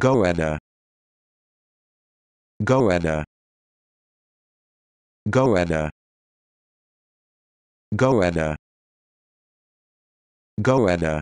Goanna Goanna Goanna Goanna Goanna